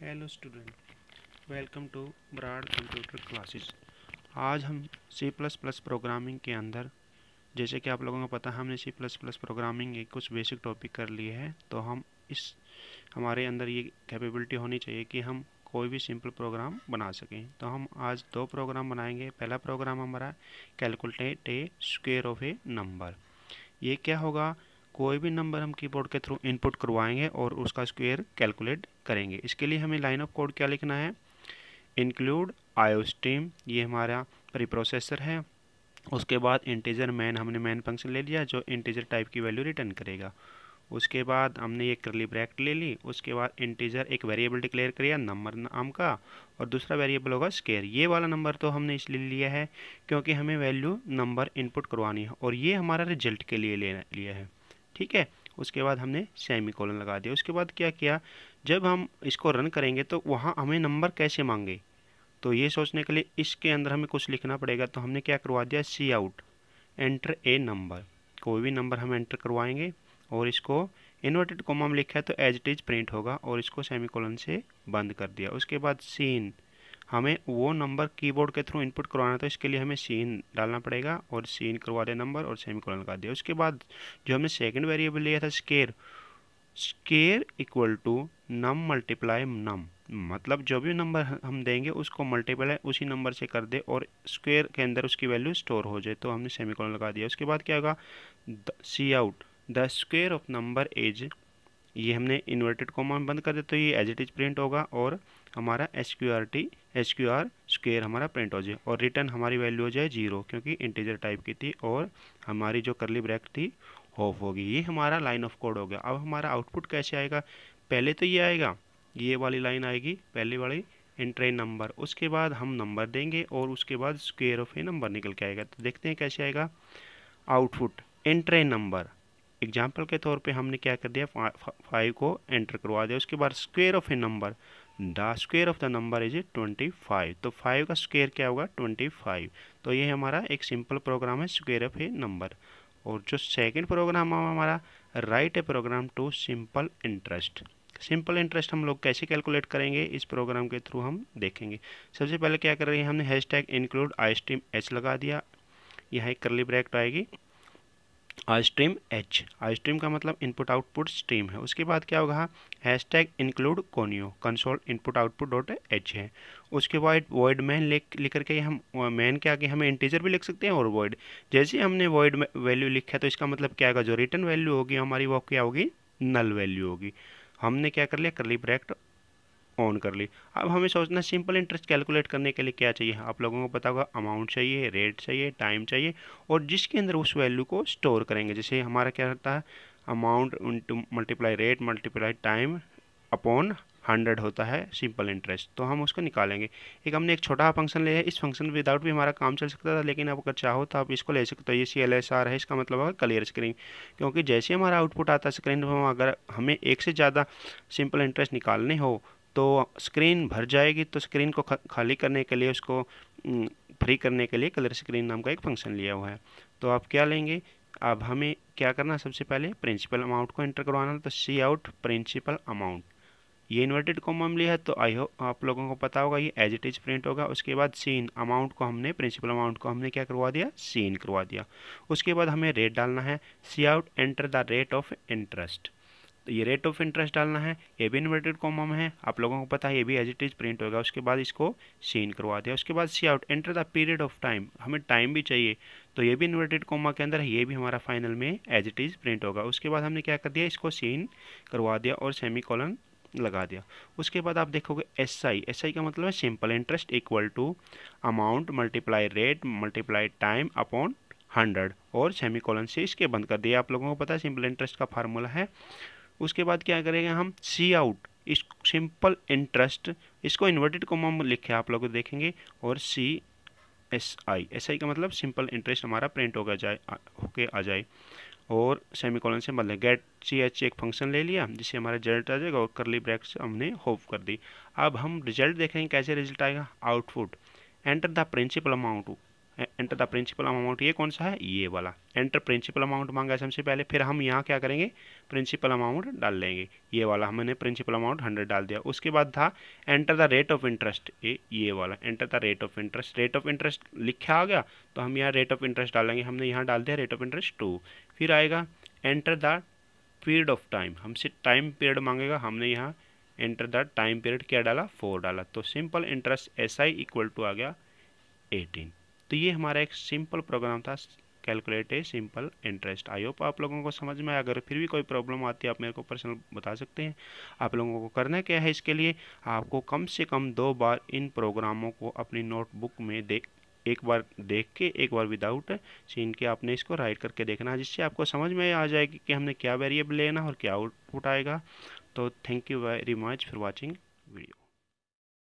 hello student welcome to broad computer classes आज हम C plus plus programming के अंदर जैसे कि आप लोगों को पता है हमने सी प्लस प्लस प्रोग्रामिंग के कुछ बेसिक टॉपिक कर लिए हैं तो हम इस हमारे अंदर ये कैपेबिलिटी होनी चाहिए कि हम कोई भी सिंपल प्रोग्राम बना सकें तो हम आज दो प्रोग्राम बनाएंगे पहला प्रोग्राम हमारा calculate a square of a number ये क्या होगा कोई भी नंबर हम कीबोर्ड के थ्रू इनपुट करवाएंगे और उसका स्क्वेयर कैलकुलेट करेंगे इसके लिए हमें लाइन ऑफ कोड क्या लिखना है इंक्लूड आयो स्ट्रीम ये हमारा प्री प्रोसेसर है उसके बाद इंटीजर मैन हमने मैन फंक्शन ले लिया जो इंटीजर टाइप की वैल्यू रिटर्न करेगा उसके बाद हमने ये करली ब्रैकेट ले ली उसके बाद इंटीजर एक वेरिएबल डिक्लेयर किया नंबर नाम का और दूसरा वेरिएबल होगा स्केयर ये वाला नंबर तो हमने इसलिए लिया है क्योंकि हमें वैल्यू नंबर इनपुट करवानी है और ये हमारा रिजल्ट के लिए लेना लिया है ठीक है उसके बाद हमने सेमी कॉलन लगा दिया उसके बाद क्या किया जब हम इसको रन करेंगे तो वहाँ हमें नंबर कैसे मांगे तो ये सोचने के लिए इसके अंदर हमें कुछ लिखना पड़ेगा तो हमने क्या करवा दिया C out enter a number कोई भी नंबर हम एंटर करवाएंगे और इसको इन्वर्टेड कॉमा में लिखा है तो एज इट इज़ प्रिंट होगा और इसको सेमी कॉलन से बंद कर दिया उसके बाद सीन हमें वो नंबर कीबोर्ड के थ्रू इनपुट करवाना था तो इसके लिए हमें सीन डालना पड़ेगा और सीन करवा दिया नंबर और सेमी कॉलन लगा दिया उसके बाद जो हमने सेकेंड वेरिएबल लिया था square square equal to num multiply num मतलब जो भी नंबर हम देंगे उसको मल्टीप्लाई उसी नंबर से कर दे और स्क्वेयर के अंदर उसकी वैल्यू स्टोर हो जाए तो हमने सेमी कॉलन लगा दिया उसके बाद क्या होगा C out the square of number is ये हमने इन्वर्टेड कॉमा में बंद कर देते तो ये एज इट इज प्रिंट होगा और हमारा H Q R T H Q R square हमारा प्रिंट हो जाए और रिटर्न हमारी वैल्यू हो जाए जीरो क्योंकि इंटीजर टाइप की थी और हमारी जो करली ब्रैक थी ऑफ होगी ये हमारा लाइन ऑफ कोड हो गया अब हमारा आउटपुट कैसे आएगा पहले तो ये आएगा ये वाली लाइन आएगी पहली वाली एंट्री नंबर उसके बाद हम नंबर देंगे और उसके बाद स्क्वेयर ऑफ ए नंबर निकल के आएगा तो देखते हैं कैसे आएगा आउटपुट एंट्री नंबर एग्जाम्पल के तौर पे हमने क्या कर दिया फाइव को एंटर करवा दिया उसके बाद square of a number the square of the number is twenty five तो फाइव का स्क्वेयर क्या होगा ट्वेंटी फाइव तो ये हमारा एक सिंपल प्रोग्राम है स्क्वेयर ऑफ ए नंबर और जो सेकेंड प्रोग्राम है हमारा write a program to simple interest simple interest हम लोग कैसे कैलकुलेट करेंगे इस प्रोग्राम के थ्रू हम देखेंगे सबसे पहले क्या कर रहे हैं हमने hash tag include I H लगा दिया यहाँ एक करली ब्रैक्ट आएगी स्ट्रीम एच स्ट्रीम का मतलब इनपुट आउटपुट स्ट्रीम है उसके बाद क्या होगा hash tag include conio console input output dot H है उसके बाद वॉइड मैन लिख लिख करके हम मैन के आगे हमें इंटीजर भी लिख सकते हैं और वॉइड जैसे हमने वॉइड वैल्यू लिखा तो इसका मतलब क्या होगा जो रिटर्न वैल्यू होगी हमारी वो क्या होगी नल वैल्यू होगी हमने क्या कर लिया करली ब्रैक्ट ऑन कर ली अब हमें सोचना सिंपल इंटरेस्ट कैलकुलेट करने के लिए क्या चाहिए हाँ, आप लोगों को पता होगा अमाउंट चाहिए रेट चाहिए टाइम चाहिए और जिसके अंदर उस वैल्यू को स्टोर करेंगे जैसे हमारा क्या होता है amount multiply rate multiply time upon hundred होता है सिंपल इंटरेस्ट तो हम उसको निकालेंगे एक हमने एक छोटा फंक्शन लिया है इस फंक्शन विदाउट भी हमारा काम चल सकता था लेकिन अब अगर चाहो तो आप इसको ले सकते हो ये सी एल एस आर है इसका मतलब है क्लियर स्क्रीन क्योंकि जैसे हमारा आउटपुट आता है स्क्रीन पर अगर हमें एक से ज़्यादा सिंपल इंटरेस्ट निकालने हो तो स्क्रीन भर जाएगी तो स्क्रीन को खाली करने के लिए उसको फ्री करने के लिए कलर स्क्रीन नाम का एक फंक्शन लिया हुआ है तो आप क्या लेंगे अब हमें क्या करना सबसे पहले प्रिंसिपल अमाउंट को एंटर करवाना तो सी आउट प्रिंसिपल अमाउंट ये इन्वर्टेड को हम लिया है तो आई होप तो आप लोगों को पता होगा ये एज इट इज़ प्रिंट होगा उसके बाद सीन अमाउंट को हमने प्रिंसिपल अमाउंट को हमने क्या करवा दिया सीन करवा दिया उसके बाद हमें रेट डालना है सी out enter the rate of interest तो ये रेट ऑफ इंटरेस्ट डालना है ये भी इन्वर्टेड कॉमा में है आप लोगों को पता है ये भी एज इट इज प्रिंट होगा उसके बाद इसको सीन करवा दिया उसके बाद सी out enter the period of time हमें टाइम भी चाहिए तो ये भी इन्वर्टेड कॉमा के अंदर है ये भी हमारा फाइनल में एज इट इज़ प्रिंट होगा उसके बाद हमने क्या कर दिया इसको सीन करवा दिया और सेमी कॉलन लगा दिया उसके बाद आप देखोगे एस आई एस आई का मतलब है simple interest equal to amount multiply rate multiply time upon hundred और सेमी कॉलन से इसके बंद कर दिया आप लोगों को पता है सिंपल इंटरेस्ट का फार्मूला है उसके बाद क्या करेंगे हम सी आउट इस सिंपल इंटरेस्ट इसको इन्वर्टेड कोमा में लिखे आप लोग देखेंगे और C S I S I का मतलब सिंपल इंटरेस्ट हमारा प्रिंट होकर जाए होके आ जाए और सेमी कॉलन से मतलब गेट सी एच एक फंक्शन ले लिया जिससे हमारा रिजल्ट आ जाएगा और करली ब्रैक्स हमने होप कर दी अब हम रिजल्ट देखेंगे कैसे रिजल्ट आएगा output enter the principal amount enter the principal amount ये कौन सा है ये वाला एंटर प्रिंसिपल अमाउंट मांगा है सबसे पहले फिर हम यहाँ क्या करेंगे प्रिंसिपल अमाउंट डाल लेंगे ये वाला हमने प्रिंसिपल अमाउंट हंड्रेड डाल दिया उसके बाद था enter the rate of interest ये ये वाला enter the rate of interest rate of interest लिखा आ गया तो हम यहाँ रेट ऑफ इंटरेस्ट डालेंगे हमने यहाँ डाल दिया रेट ऑफ इंटरेस्ट टू फिर आएगा enter the period of time हमसे टाइम पीरियड मांगेगा हमने यहाँ एंटर द टाइम पीरियड क्या डाला फोर डाला तो simple interest S I equal to आ गया एटीन तो ये हमारा एक सिंपल प्रोग्राम था calculate a simple interest I hope आप लोगों को समझ में अगर फिर भी कोई प्रॉब्लम आती है आप मेरे को पर्सनल बता सकते हैं आप लोगों को करना क्या है इसके लिए आपको कम से कम दो बार इन प्रोग्रामों को अपनी नोटबुक में देख एक बार देख के एक बार विदाउट सीन के आपने इसको राइट करके देखना है जिससे आपको समझ में आ जाएगी कि हमने क्या वेरिएबल लेना और क्या आउटपुट आएगा तो thank you very much for watching video